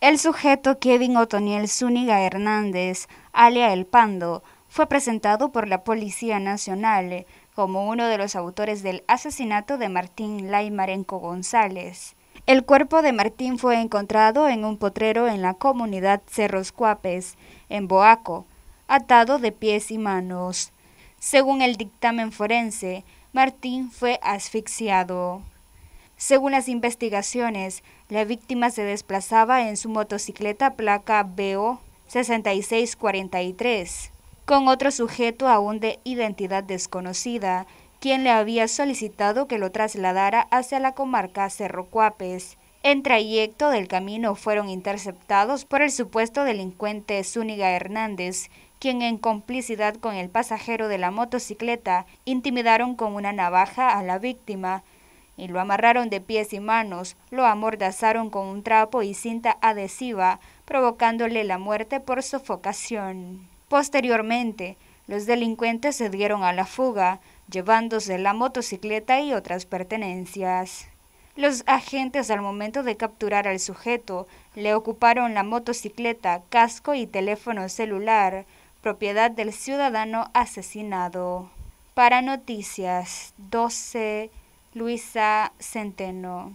El sujeto Kevin Otoniel Zúñiga Hernández, alia El Pando, fue presentado por la Policía Nacional como uno de los autores del asesinato de Martín Laimarenco González. El cuerpo de Martín fue encontrado en un potrero en la comunidad Cerros Cuapes, en Boaco, atado de pies y manos. Según el dictamen forense, Martín fue asfixiado. Según las investigaciones, la víctima se desplazaba en su motocicleta placa BO 6643 con otro sujeto aún de identidad desconocida, quien le había solicitado que lo trasladara hacia la comarca Cerro Cuapes. En trayecto del camino fueron interceptados por el supuesto delincuente Zúñiga Hernández, quien en complicidad con el pasajero de la motocicleta intimidaron con una navaja a la víctima, y lo amarraron de pies y manos, lo amordazaron con un trapo y cinta adhesiva, provocándole la muerte por sofocación. Posteriormente, los delincuentes se dieron a la fuga, llevándose la motocicleta y otras pertenencias. Los agentes al momento de capturar al sujeto le ocuparon la motocicleta, casco y teléfono celular, propiedad del ciudadano asesinado. Para Noticias 12 Luisa Centeno.